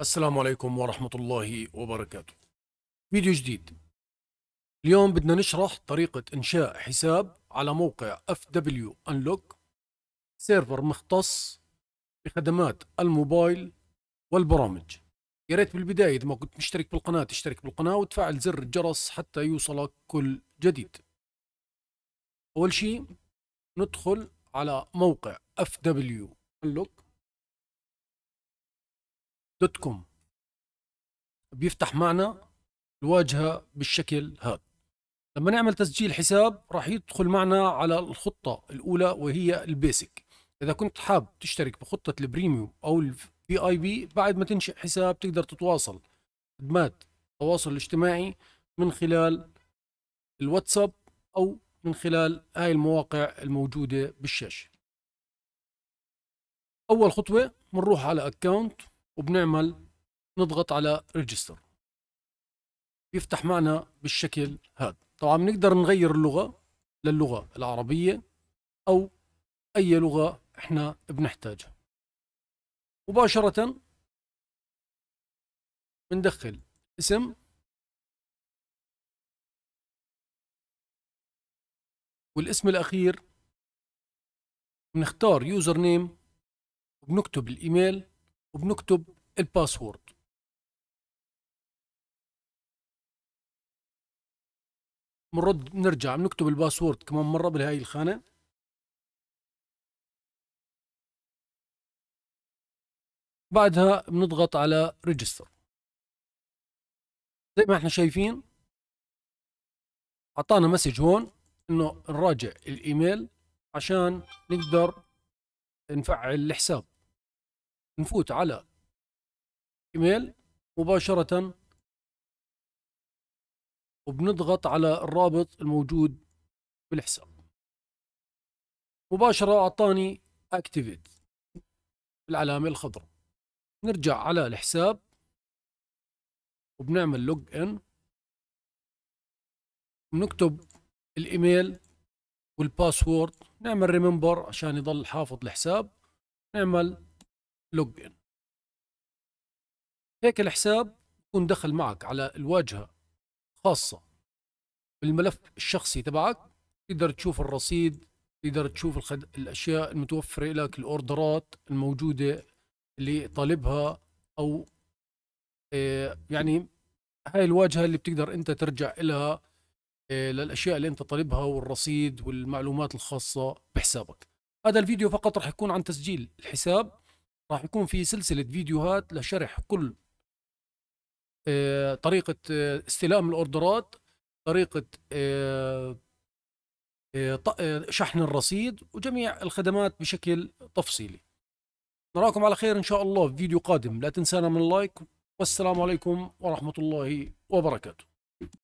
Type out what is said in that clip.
السلام عليكم ورحمة الله وبركاته فيديو جديد اليوم بدنا نشرح طريقة إنشاء حساب على موقع FW Unlock سيرفر مختص بخدمات الموبايل والبرامج يا ريت بالبداية إذا ما كنت مشترك بالقناة تشترك بالقناة وتفعل زر الجرس حتى يوصلك كل جديد أول شيء ندخل على موقع FW Unlock دوت كوم بيفتح معنا الواجهة بالشكل هذا لما نعمل تسجيل حساب راح يدخل معنا على الخطة الأولى وهي البيسك إذا كنت حاب تشترك بخطة البريميوم أو البي آي بي بعد ما تنشئ حساب تقدر تتواصل خدمات التواصل الاجتماعي من خلال الواتساب أو من خلال هاي المواقع الموجودة بالشاشة أول خطوة بنروح على أكاونت وبنعمل نضغط على ريجستر بيفتح معنا بالشكل هذا طبعا بنقدر نغير اللغة للغة العربية أو أي لغة إحنا بنحتاجها مباشرة بندخل اسم والاسم الأخير بنختار يوزر نيم وبنكتب الإيميل وبنكتب الباسورد بنرد بنرجع بنكتب الباسورد كمان مرة بهاي الخانة بعدها بنضغط على ريجستر زي ما احنا شايفين اعطانا مسج هون انه نراجع الايميل عشان نقدر نفعل الحساب نفوت على ايميل مباشرة وبنضغط على الرابط الموجود بالحساب مباشرة أعطاني اكتيفيت العلامة الخضراء نرجع على الحساب وبنعمل لوج ان بنكتب الايميل والباسورد نعمل ريمبر عشان يضل حافظ الحساب نعمل لوج ان هيك الحساب يكون دخل معك على الواجهة خاصة بالملف الشخصي تبعك تقدر تشوف الرصيد تقدر تشوف الخد... الأشياء المتوفرة لك الأوردرات الموجودة اللي طالبها أو إيه يعني هاي الواجهة اللي بتقدر أنت ترجع إلها إيه للأشياء اللي أنت طالبها والرصيد والمعلومات الخاصة بحسابك هذا الفيديو فقط رح يكون عن تسجيل الحساب راح يكون في سلسلة فيديوهات لشرح كل آه، طريقة آه، استلام الأوردرات طريقة آه، شحن الرصيد وجميع الخدمات بشكل تفصيلي نراكم على خير إن شاء الله في فيديو قادم لا تنسانا من اللايك والسلام عليكم ورحمة الله وبركاته